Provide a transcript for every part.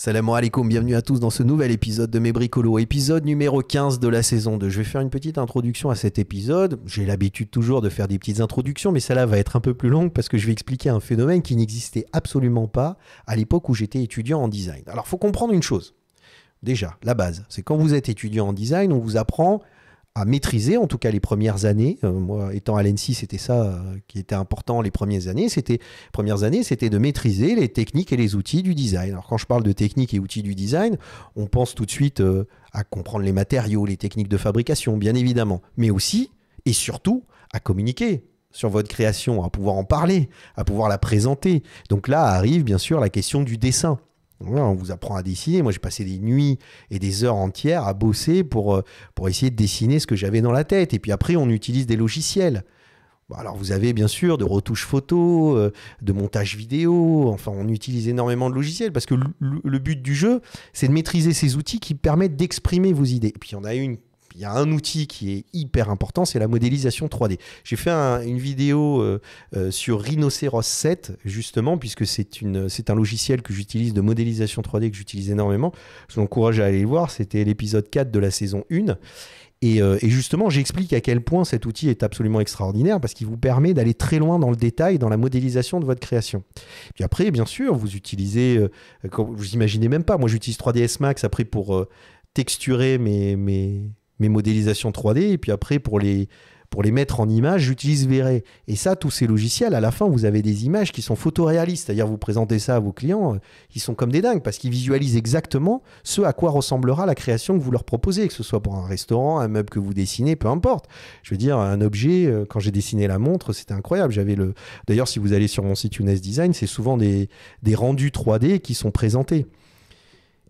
Salam alaikum, bienvenue à tous dans ce nouvel épisode de Mes Bricolos, épisode numéro 15 de la saison 2. Je vais faire une petite introduction à cet épisode. J'ai l'habitude toujours de faire des petites introductions, mais celle-là va être un peu plus longue parce que je vais expliquer un phénomène qui n'existait absolument pas à l'époque où j'étais étudiant en design. Alors, faut comprendre une chose. Déjà, la base, c'est quand vous êtes étudiant en design, on vous apprend à maîtriser, en tout cas les premières années. Euh, moi, étant à l'ENSI, c'était ça euh, qui était important les premières années. C'était premières années, c'était de maîtriser les techniques et les outils du design. Alors quand je parle de techniques et outils du design, on pense tout de suite euh, à comprendre les matériaux, les techniques de fabrication, bien évidemment, mais aussi et surtout à communiquer sur votre création, à pouvoir en parler, à pouvoir la présenter. Donc là arrive bien sûr la question du dessin on vous apprend à dessiner. Moi, j'ai passé des nuits et des heures entières à bosser pour, euh, pour essayer de dessiner ce que j'avais dans la tête. Et puis après, on utilise des logiciels. Alors vous avez bien sûr de retouches photos, euh, de montage vidéo, enfin on utilise énormément de logiciels parce que le but du jeu c'est de maîtriser ces outils qui permettent d'exprimer vos idées. Et puis on a une il y a un outil qui est hyper important, c'est la modélisation 3D. J'ai fait une vidéo euh, euh, sur Rhinoceros 7, justement, puisque c'est un logiciel que j'utilise de modélisation 3D que j'utilise énormément. Je vous encourage à aller le voir, c'était l'épisode 4 de la saison 1. Euh, et, justement, j'explique à quel point cet outil est absolument extraordinaire parce qu'il vous permet d'aller très loin dans le détail, dans la modélisation de votre création. puis après, bien sûr, vous utilisez, comme vous imaginez même pas, moi j'utilise 3ds Max après pour texturer mes, mes modélisations 3D. Et puis après, pour les, pour les mettre en image, j'utilise v Et ça, tous ces logiciels, à la fin, vous avez des images qui sont photoréalistes. C'est-à-dire, vous présentez ça à vos clients, euh, ils sont comme des dingues parce qu'ils visualisent exactement ce à quoi ressemblera la création que vous leur proposez, que ce soit pour un restaurant, un meuble que vous dessinez, peu importe. Je veux dire, un objet, euh, quand j'ai dessiné la montre, c'était incroyable. J'avais le. D'ailleurs, si vous allez sur mon site UNES Design, c'est souvent des, des rendus 3D qui sont présentés.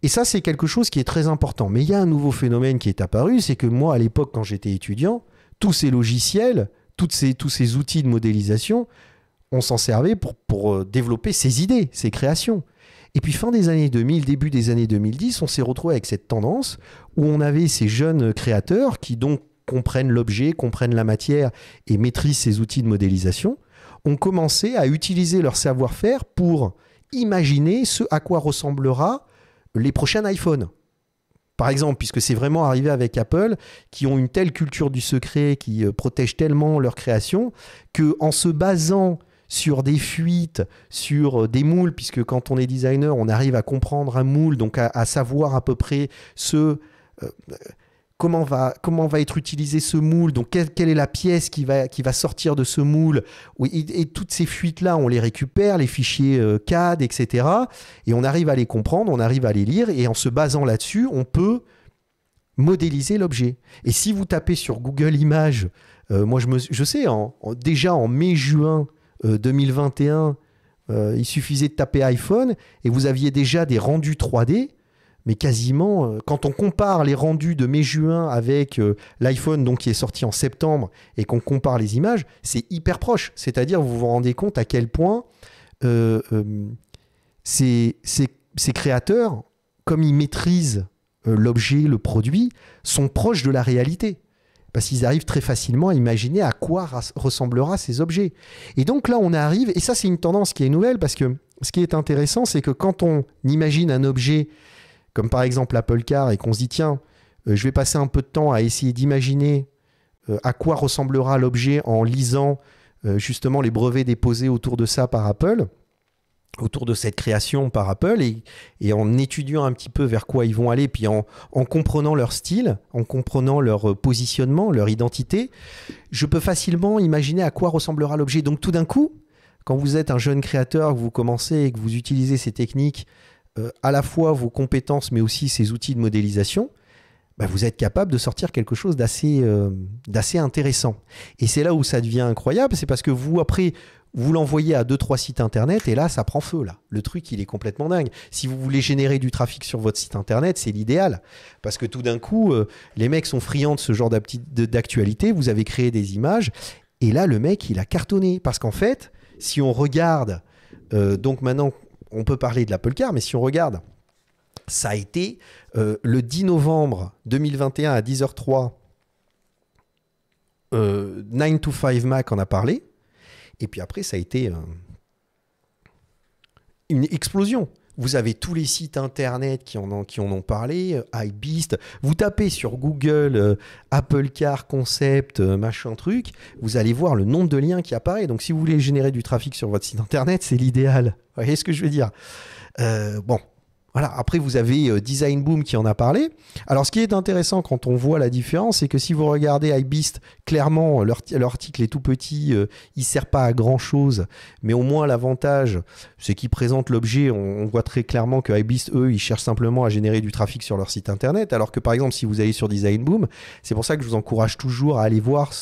Et ça, c'est quelque chose qui est très important. Mais il y a un nouveau phénomène qui est apparu, c'est que moi, à l'époque, quand j'étais étudiant, tous ces logiciels, tous ces outils de modélisation, on s'en servait pour, pour euh, développer ses idées, ses créations. Et puis fin des années 2000, début des années 2010, on s'est retrouvé avec cette tendance où on avait ces jeunes créateurs qui donc comprennent l'objet, comprennent la matière et maîtrisent ces outils de modélisation, ont commencé à utiliser leur savoir-faire pour imaginer ce à quoi ressemblera les prochains iPhones par exemple, puisque c'est vraiment arrivé avec Apple, qui ont une telle culture du secret, qui euh, protège tellement leur création, que en se basant sur des fuites, sur euh, des moules, puisque quand on est designer, on arrive à comprendre un moule, donc à, savoir à peu près ce... Euh, comment va, comment va être utilisé ce moule, donc quelle, est la pièce qui va, qui va sortir de ce moule. Et, et toutes ces fuites-là, on les récupère, les fichiers euh, CAD, etc. Et on arrive à les comprendre, on arrive à les lire, et en se basant là-dessus, on peut modéliser l'objet. Et si vous tapez sur Google Images, euh, moi je, me, sais, déjà en mai-juin 2021, euh, il suffisait de taper iPhone, et vous aviez déjà des rendus 3D mais quasiment, euh, quand on compare les rendus de mai-juin avec euh, l'iPhone qui est sorti en septembre et qu'on compare les images, c'est hyper proche. C'est-à-dire, vous vous rendez compte à quel point euh, ces, créateurs, comme ils maîtrisent l'objet, le produit, sont proches de la réalité. Parce qu'ils arrivent très facilement à imaginer à quoi ressemblera ces objets. Et donc là, on arrive, et ça c'est une tendance qui est nouvelle, parce que ce qui est intéressant, c'est que quand on imagine un objet comme par exemple Apple Car, et qu'on se dit, tiens, euh, je vais passer un peu de temps à essayer d'imaginer euh, à quoi ressemblera l'objet en lisant euh, justement les brevets déposés autour de ça par Apple, autour de cette création par Apple, et, en étudiant un petit peu vers quoi ils vont aller, puis en, en comprenant leur style, en comprenant leur positionnement, leur identité, je peux facilement imaginer à quoi ressemblera l'objet. Donc tout d'un coup, quand vous êtes un jeune créateur, que vous commencez et que vous utilisez ces techniques euh, à la fois vos compétences, mais aussi ces outils de modélisation, bah, vous êtes capable de sortir quelque chose euh, d'assez intéressant. Et c'est là où ça devient incroyable, c'est parce que vous, après, vous l'envoyez à deux trois sites internet et là ça prend feu là. Le truc il est complètement dingue. Si vous voulez générer du trafic sur votre site internet, c'est l'idéal parce que tout d'un coup euh, les mecs sont friands de ce genre d'actualité, vous avez créé des images et là le mec il a cartonné parce qu'en fait, si on regarde donc maintenant on peut parler de l'Apple Car, mais si on regarde, ça a été euh, le 10 novembre 2021 à 10h03, 9 euh, to 5 Mac en a parlé. Et puis après, ça a été euh, une explosion. Vous avez tous les sites internet qui en ont, parlé, euh, iBeast. Vous tapez sur Google euh, Apple Car Concept, euh, machin truc, vous allez voir le nombre de liens qui apparaît. Donc si vous voulez générer du trafic sur votre site internet, c'est l'idéal. Vous voyez ce que je veux dire Bon, après, vous avez euh, Design Boom qui en a parlé. Alors, ce qui est intéressant quand on voit la différence, c'est que si vous regardez iBeast, clairement, leur, article est tout petit, euh, il ne sert pas à grand chose, mais au moins l'avantage, c'est qu'ils présentent l'objet. On, voit très clairement que iBeast, eux, ils cherchent simplement à générer du trafic sur leur site internet. Alors que par exemple, si vous allez sur Design Boom, c'est pour ça que je vous encourage toujours à aller voir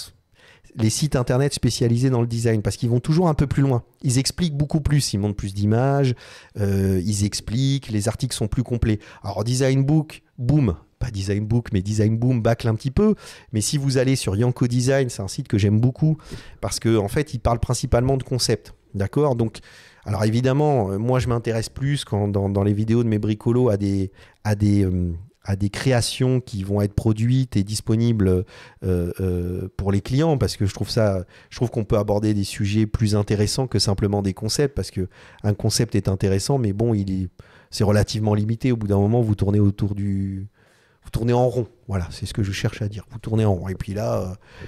les sites internet spécialisés dans le design parce qu'ils vont toujours un peu plus loin. Ils expliquent beaucoup plus, ils montrent plus d'images, euh, ils expliquent, les articles sont plus complets. Alors design book, boom, pas design book mais design boom bâcle un petit peu. Mais si vous allez sur Yanko Design, c'est un site que j'aime beaucoup parce qu'en en fait, il parle principalement de concepts. D'accord Donc, alors évidemment, euh, moi je m'intéresse plus quand, dans, les vidéos de mes bricolos à des, à des, euh, à des créations qui vont être produites et disponibles euh, euh, pour les clients parce que je trouve ça je trouve qu'on peut aborder des sujets plus intéressants que simplement des concepts parce que un concept est intéressant mais bon il c'est relativement limité au bout d'un moment vous tournez autour du vous tournez en rond voilà c'est ce que je cherche à dire vous tournez en rond et puis là euh,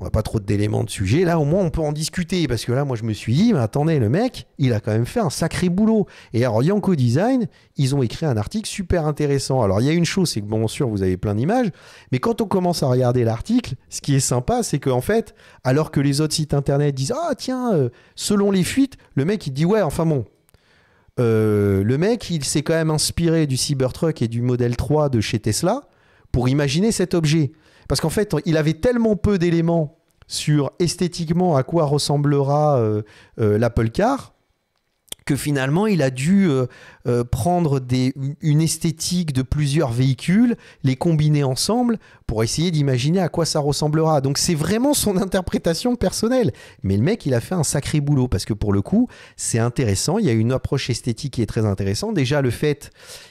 on n'a pas trop d'éléments de sujet. Là, au moins, on peut en discuter. Parce que là, moi, je me suis dit, mais attendez, le mec, il a quand même fait un sacré boulot. Et alors, Yanko Design, ils ont écrit un article super intéressant. Alors, il y a une chose, c'est que, bon, sûr, vous avez plein d'images. Mais quand on commence à regarder l'article, ce qui est sympa, c'est qu'en fait, alors que les autres sites internet disent, ah, tiens, euh, selon les fuites, le mec, il dit, ouais, enfin bon, euh, le mec, il s'est quand même inspiré du Cybertruck et du modèle 3 de chez Tesla pour imaginer cet objet. Parce qu'en fait, il avait tellement peu d'éléments sur esthétiquement à quoi ressemblera euh, euh, l'Apple Car que finalement il a dû euh, prendre une esthétique de plusieurs véhicules, les combiner ensemble pour essayer d'imaginer à quoi ça ressemblera. Donc c'est vraiment son interprétation personnelle. Mais le mec, il a fait un sacré boulot parce que pour le coup, c'est intéressant. Il y a une approche esthétique qui est très intéressante. Déjà, le fait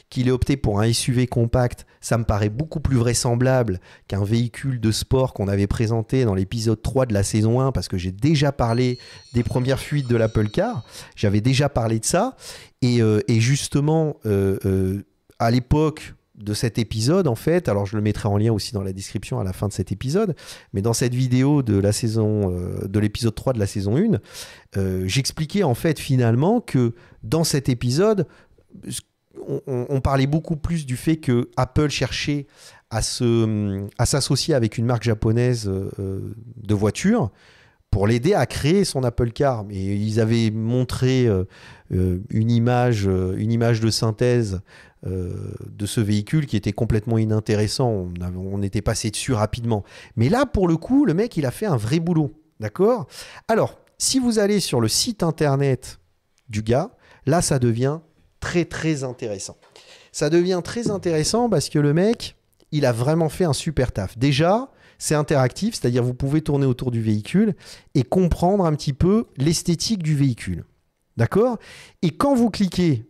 qu'il ait opté pour un SUV compact, ça me paraît beaucoup plus vraisemblable qu'un véhicule de sport qu'on avait présenté dans l'épisode 3 de la saison 1 parce que j'ai déjà parlé des premières fuites de l'Apple Car. J'avais déjà parlé de ça. Et, euh, justement, euh, euh, à l'époque de cet épisode, en fait, alors je le mettrai en lien aussi dans la description à la fin de cet épisode, mais dans cette vidéo de la saison, euh, de l'épisode 3 de la saison 1, euh, j'expliquais en fait finalement que dans cet épisode, on, parlait beaucoup plus du fait que Apple cherchait à à s'associer avec une marque japonaise euh, de voitures pour l'aider à créer son Apple Car. Et ils avaient montré une, image, une image de synthèse euh, de ce véhicule qui était complètement inintéressant. On, était passé dessus rapidement. Mais là, pour le coup, le mec, il a fait un vrai boulot. D'accord Alors, si vous allez sur le site internet du gars, là, ça devient très, très intéressant. Ça devient très intéressant parce que le mec, il a vraiment fait un super taf. Déjà, c'est interactif, c'est-à-dire vous pouvez tourner autour du véhicule et comprendre un petit peu l'esthétique du véhicule. D'accord Et quand vous cliquez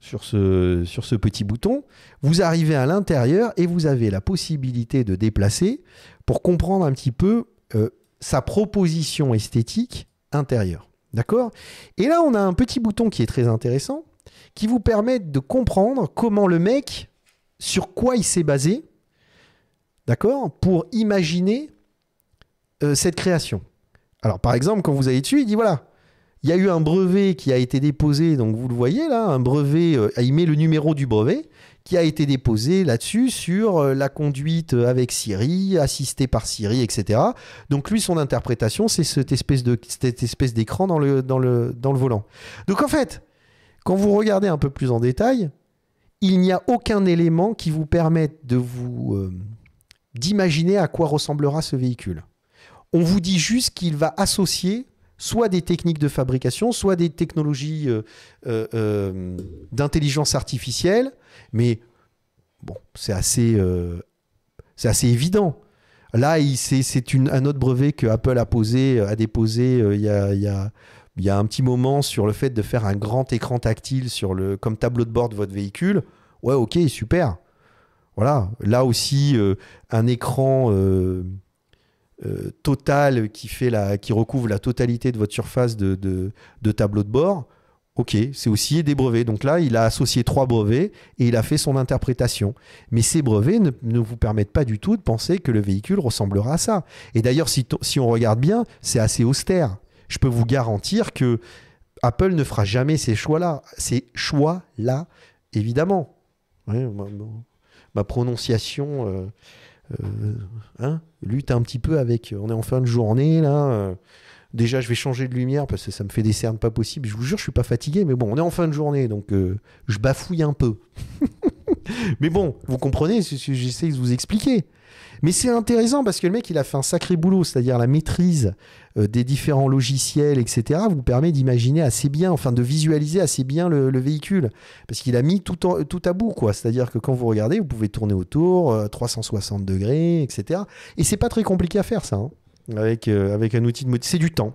sur ce, sur ce petit bouton. Vous arrivez à l'intérieur et vous avez la possibilité de déplacer pour comprendre un petit peu euh, sa proposition esthétique intérieure. D'accord Et là, on a un petit bouton qui est très intéressant, qui vous permet de comprendre comment le mec, sur quoi il s'est basé, d'accord Pour imaginer euh, cette création. Alors, par exemple, quand vous allez dessus, il dit voilà, il y a eu un brevet qui a été déposé, donc vous le voyez là, un brevet, euh, il met le numéro du brevet qui a été déposé là-dessus sur euh, la conduite avec Siri, assistée par Siri, etc. Donc lui, son interprétation, c'est cette espèce cette espèce d'écran dans le, dans, le, dans le volant. Donc en fait, quand vous regardez un peu plus en détail, il n'y a aucun élément qui vous permette de vous euh, d'imaginer à quoi ressemblera ce véhicule. On vous dit juste qu'il va associer soit des techniques de fabrication, soit des technologies euh, euh, euh, d'intelligence artificielle. Mais bon, c'est assez, c'est assez évident. Là, c'est un autre brevet que Apple a posé, a déposé il y, a, un petit moment sur le fait de faire un grand écran tactile sur le, comme tableau de bord de votre véhicule. Ouais, ok, super. Voilà. Là aussi, un écran. Euh, total qui, fait la, qui recouvre la totalité de votre surface de, de, de tableau de bord, ok, c'est aussi des brevets. Donc là, il a associé trois brevets et il a fait son interprétation. Mais ces brevets ne, vous permettent pas du tout de penser que le véhicule ressemblera à ça. Et d'ailleurs, si, si on regarde bien, c'est assez austère. Je peux vous garantir que Apple ne fera jamais ces choix-là. Ces choix-là, évidemment. ma, prononciation. Euh, euh, hein, lutte un petit peu avec. Euh, on est en fin de journée, là. Euh, déjà, je vais changer de lumière parce que ça me fait des cernes pas possible Je vous jure, je suis pas fatigué, mais bon, on est en fin de journée, donc je bafouille un peu. mais bon, vous comprenez, j'essaie de vous expliquer. Mais c'est intéressant parce que le mec, il a fait un sacré boulot, c'est-à-dire la maîtrise euh, des différents logiciels, etc., vous permet d'imaginer assez bien, enfin de visualiser assez bien le, véhicule. Parce qu'il a mis tout, en, tout à bout, quoi. C'est-à-dire que quand vous regardez, vous pouvez tourner autour, 360 euh, degrés, etc. Et c'est pas très compliqué à faire, ça, hein, avec, euh, avec un outil de C'est du temps.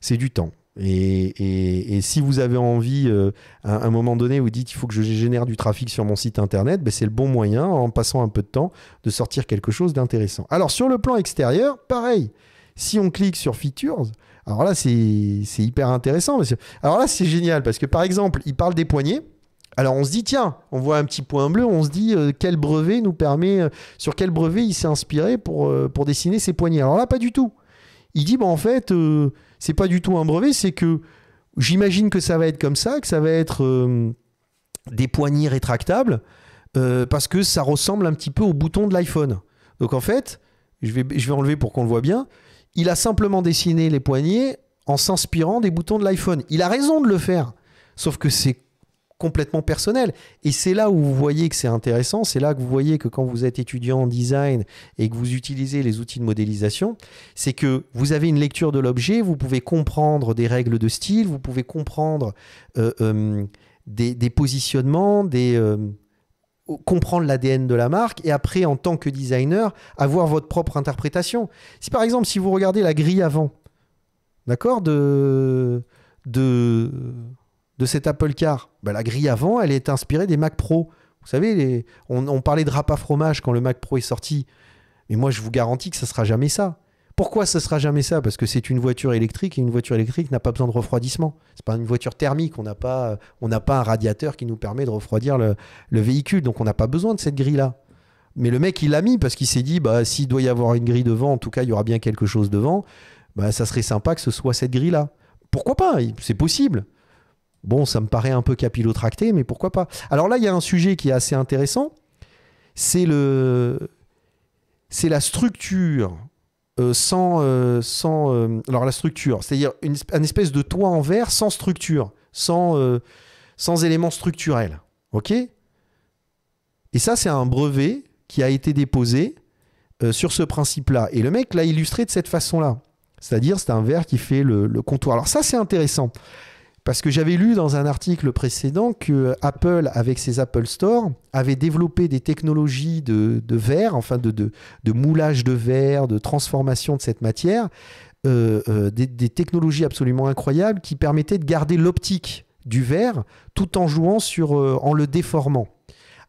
C'est du temps. Et, si vous avez envie, à euh, un moment donné, vous dites il faut que je génère du trafic sur mon site internet, ben, c'est le bon moyen, en passant un peu de temps, de sortir quelque chose d'intéressant. Alors sur le plan extérieur, pareil. Si on clique sur Features, alors là c'est hyper intéressant. Alors là c'est génial parce que par exemple, il parle des poignées. Alors on se dit tiens, on voit un petit point bleu, on se dit euh, quel brevet nous permet, euh, sur quel brevet il s'est inspiré pour, pour dessiner ses poignées. Alors là pas du tout il dit bah, en fait ce euh, c'est pas du tout un brevet, c'est que j'imagine que ça va être comme ça, que ça va être euh, des poignées rétractables euh, parce que ça ressemble un petit peu au boutons de l'iPhone. Donc en fait, je vais, je vais enlever pour qu'on le voit bien. Il a simplement dessiné les poignées en s'inspirant des boutons de l'iPhone. Il a raison de le faire. Sauf que c'est complètement personnel. Et c'est là où vous voyez que c'est intéressant, c'est là que vous voyez que quand vous êtes étudiant en design et que vous utilisez les outils de modélisation, c'est que vous avez une lecture de l'objet, vous pouvez comprendre des règles de style, vous pouvez comprendre euh, euh, des, positionnements, des... Euh, comprendre l'ADN de la marque et après en tant que designer avoir votre propre interprétation. Si par exemple si vous regardez la grille avant, d'accord, de de cet Apple Car, bah, la grille avant, elle est inspirée des Mac Pro. Vous savez, on, parlait de rapa fromage quand le Mac Pro est sorti. Mais moi, je vous garantis que ça sera jamais ça. Pourquoi ça sera jamais ça Parce que c'est une voiture électrique et une voiture électrique n'a pas besoin de refroidissement. C'est pas une voiture thermique. On n'a pas, pas un radiateur qui nous permet de refroidir le, véhicule. Donc on n'a pas besoin de cette grille là. Mais le mec, il l'a mis parce qu'il s'est dit, bah s'il doit y avoir une grille devant, en tout cas, il y aura bien quelque chose devant. Bah, ça serait sympa que ce soit cette grille là. Pourquoi pas C'est possible. Bon, ça me paraît un peu capillotracté, mais pourquoi pas Alors là, il y a un sujet qui est assez intéressant. C'est le, c'est la structure euh, sans, euh, euh, alors la structure, c'est-à-dire une, espèce de toit en verre sans structure, sans, sans éléments structurels, ok Et ça, c'est un brevet qui a été déposé sur ce principe-là. Et le mec l'a illustré de cette façon-là, c'est-à-dire c'est un verre qui fait le, le contour. Alors ça, c'est intéressant. Parce que j'avais lu dans un article précédent que euh, Apple, avec ses Apple Store, avait développé des technologies de, verre, enfin de, de, moulage de verre, de transformation de cette matière, euh, euh, des, technologies absolument incroyables qui permettaient de garder l'optique du verre tout en jouant sur en le déformant.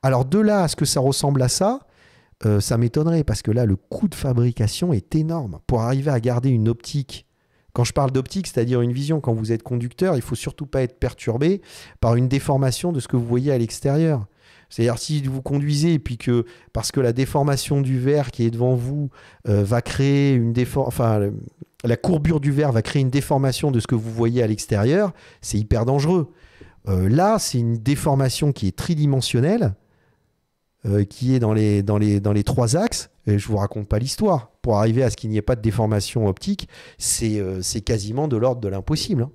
Alors de là à ce que ça ressemble à ça, ça m'étonnerait parce que là le coût de fabrication est énorme pour arriver à garder une optique quand je parle d'optique, c'est-à-dire une vision, quand vous êtes conducteur, il faut surtout pas être perturbé par une déformation de ce que vous voyez à l'extérieur. C'est-à-dire si vous conduisez et puis que parce que la déformation du verre qui est devant vous euh, va créer une déformation, enfin la courbure du verre va créer une déformation de ce que vous voyez à l'extérieur, c'est hyper dangereux. Euh, là, c'est une déformation qui est tridimensionnelle, euh, qui est dans les, dans, les, dans les trois axes. Et je vous raconte pas l'histoire pour arriver à ce qu'il n'y ait pas de déformation optique, c'est euh, quasiment de l'ordre de l'impossible. Hein.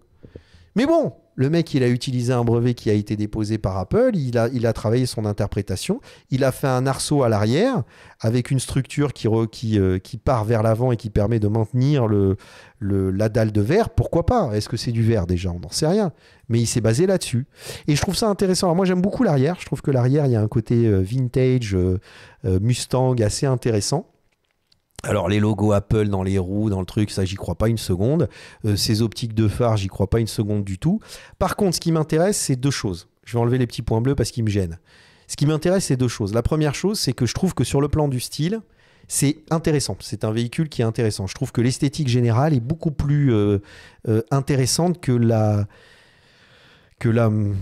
Mais bon, le mec, il a utilisé un brevet qui a été déposé par Apple, il a, il a travaillé son interprétation, il a fait un arceau à l'arrière avec une structure qui, euh, qui, part vers l'avant et qui permet de maintenir le, la dalle de verre. Pourquoi pas Est-ce que c'est du verre déjà On n'en sait rien. Mais il s'est basé là-dessus. Et je trouve ça intéressant. moi, j'aime beaucoup l'arrière. Je trouve que l'arrière, il y a un côté euh, vintage, Mustang assez intéressant. Alors les logos Apple dans les roues, dans le truc, ça j'y crois pas une seconde. Euh, ces optiques de phare, j'y crois pas une seconde du tout. Par contre, ce qui m'intéresse, c'est deux choses. Je vais enlever les petits points bleus parce qu'ils me gênent. Ce qui m'intéresse, c'est deux choses. La première chose, c'est que je trouve que sur le plan du style, c'est intéressant. C'est un véhicule qui est intéressant. Je trouve que l'esthétique générale est beaucoup plus euh, euh, intéressante que la que hum,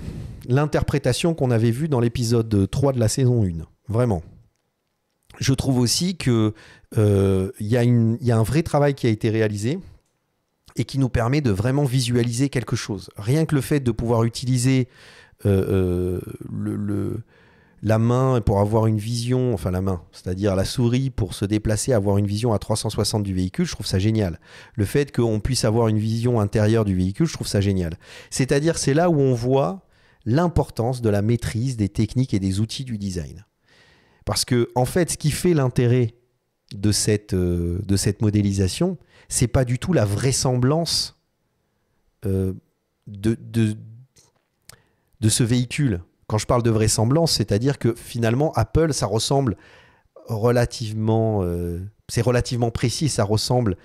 l'interprétation qu'on avait vue dans l'épisode 3 de la saison 1. Vraiment je trouve aussi qu'il euh, y, a un vrai travail qui a été réalisé et qui nous permet de vraiment visualiser quelque chose. Rien que le fait de pouvoir utiliser euh, euh, le, la main pour avoir une vision, enfin la main, c'est-à-dire la souris pour se déplacer, avoir une vision à 360 du véhicule, je trouve ça génial. Le fait qu'on puisse avoir une vision intérieure du véhicule, je trouve ça génial. C'est-à-dire c'est là où on voit l'importance de la maîtrise des techniques et des outils du design. Parce que, en fait, ce qui fait l'intérêt de cette, modélisation, euh, de cette modélisation, c'est pas du tout la vraisemblance euh, de, de, ce véhicule. Quand je parle de vraisemblance, c'est-à-dire que finalement, Apple, ça ressemble relativement. Euh, c'est relativement précis, ça ressemble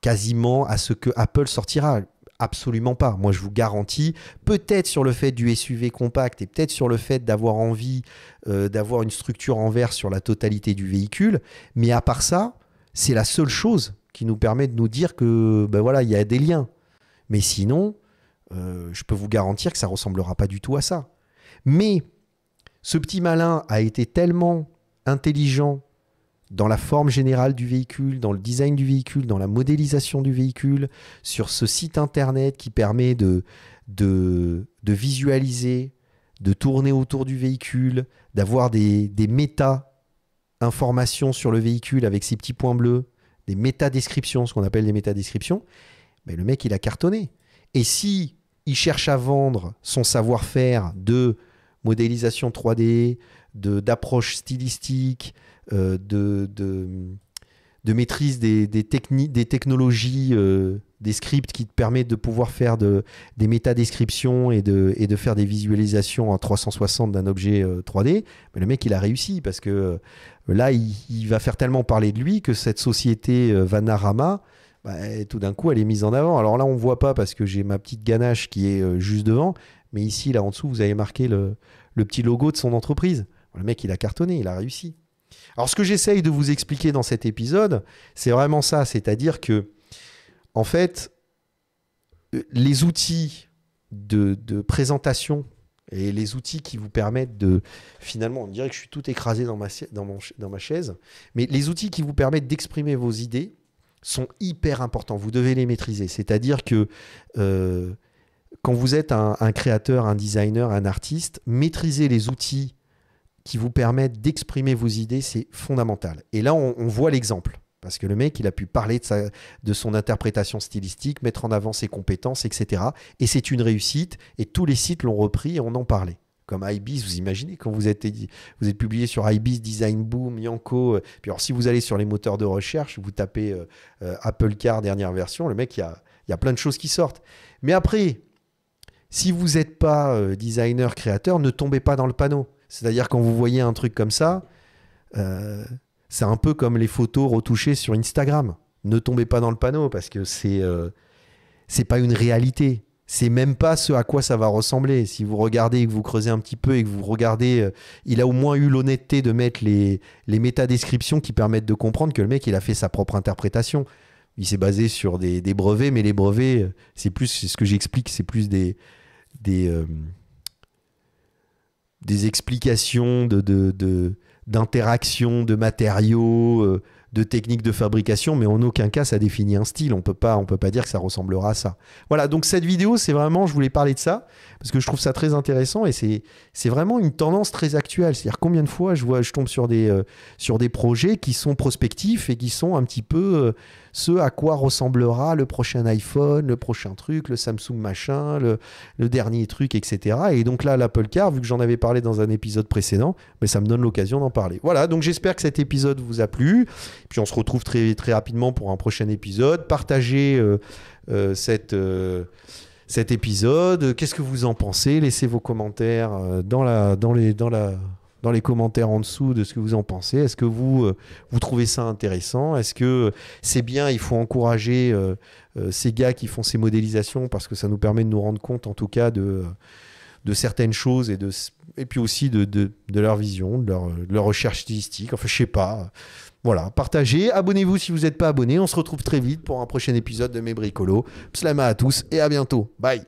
quasiment à ce que Apple sortira absolument pas. Moi, je vous garantis, peut-être sur le fait du SUV compact et peut-être sur le fait d'avoir envie euh, d'avoir une structure en verre sur la totalité du véhicule, mais à part ça, c'est la seule chose qui nous permet de nous dire que ben voilà, il y a des liens. Mais sinon, euh, je peux vous garantir que ça ressemblera pas du tout à ça. Mais ce petit malin a été tellement intelligent dans la forme générale du véhicule, dans le design du véhicule, dans la modélisation du véhicule, sur ce site internet qui permet de, de, visualiser, de tourner autour du véhicule, d'avoir des, des méta-informations sur le véhicule avec ces petits points bleus, des méta-descriptions, ce qu'on appelle des méta-descriptions, le mec, il a cartonné. Et si il cherche à vendre son savoir-faire de modélisation 3D, d'approche stylistique, euh, de, de, maîtrise des, des technologies, euh, des scripts qui te permettent de pouvoir faire des métadescriptions et de, et de faire des visualisations en 360 d'un objet 3D. Euh, mais le mec, il a réussi parce que là, il, va faire tellement parler de lui que cette société Vanarama, bah, tout d'un coup, elle est mise en avant. Alors là, on ne voit pas parce que j'ai ma petite ganache qui est juste devant, mais ici, là en dessous, vous avez marqué le, le, petit logo de son entreprise. Le mec, il a cartonné, il a réussi. Alors ce que j'essaye de vous expliquer dans cet épisode, c'est vraiment ça, c'est-à-dire que, en fait, euh, les outils de, présentation et les outils qui vous permettent de, finalement, on dirait que je suis tout écrasé dans ma, dans, mon, dans ma chaise, mais les outils qui vous permettent d'exprimer vos idées sont hyper importants, vous devez les maîtriser, c'est-à-dire que... Euh, quand vous êtes un, un, créateur, un designer, un artiste, maîtrisez les outils qui vous permettent d'exprimer vos idées, c'est fondamental. Et là, on, voit l'exemple. Parce que le mec, il a pu parler de, sa, de son interprétation stylistique, mettre en avant ses compétences, etc. Et c'est une réussite. Et tous les sites l'ont repris et on en parlait comme IBIS, vous imaginez quand vous êtes, vous êtes publié sur IBIS, Design Boom, Yanko. Euh, puis alors, si vous allez sur les moteurs de recherche, vous tapez euh, euh, Apple Car dernière version, le mec, il y a, y a, plein de choses qui sortent. Mais après, si vous n'êtes pas designer, créateur, ne tombez pas dans le panneau. C'est-à-dire quand vous voyez un truc comme ça, euh, c'est un peu comme les photos retouchées sur Instagram. Ne tombez pas dans le panneau parce que c'est n'est euh, c'est pas une réalité. C'est même pas ce à quoi ça va ressembler. Si vous regardez et que vous creusez un petit peu et que vous regardez, euh, il a au moins eu l'honnêteté de mettre les, les métadescriptions qui permettent de comprendre que le mec, il a fait sa propre interprétation. Il s'est basé sur des, brevets, mais les brevets, c'est plus, ce que j'explique, c'est plus des, des, des explications de, de, matériaux, euh, de techniques de fabrication, mais en aucun cas ça définit un style. On peut pas, on peut pas dire que ça ressemblera à ça. Voilà, donc cette vidéo, c'est vraiment, je voulais parler de ça parce que je trouve ça très intéressant et c'est, c'est vraiment une tendance très actuelle. C'est-à-dire combien de fois je vois, je tombe sur des, euh, sur des projets qui sont prospectifs et qui sont un petit peu euh, ce à quoi ressemblera le prochain iPhone, le prochain truc, le Samsung machin, le, dernier truc, etc. Et donc là, l'Apple Car, vu que j'en avais parlé dans un épisode précédent, mais ben, ça me donne l'occasion d'en parler. Voilà, donc j'espère que cet épisode vous a plu. Puis on se retrouve très, très rapidement pour un prochain épisode. Partagez euh, euh, euh, cet épisode. Qu'est-ce que vous en pensez Laissez vos commentaires dans la, dans les, dans la, dans les commentaires en dessous de ce que vous en pensez. Est-ce que vous, euh, vous trouvez ça intéressant Est-ce que euh, c'est bien Il faut encourager euh, ces gars qui font ces modélisations parce que ça nous permet de nous rendre compte, en tout cas, de, de certaines choses et, de, et puis aussi de, leur vision, de leur, recherche stylistique. Enfin, je sais pas. Voilà, partagez, abonnez-vous si vous n'êtes pas abonné. On se retrouve très vite pour un prochain épisode de Mes Bricolos. Pslama à tous et à bientôt. Bye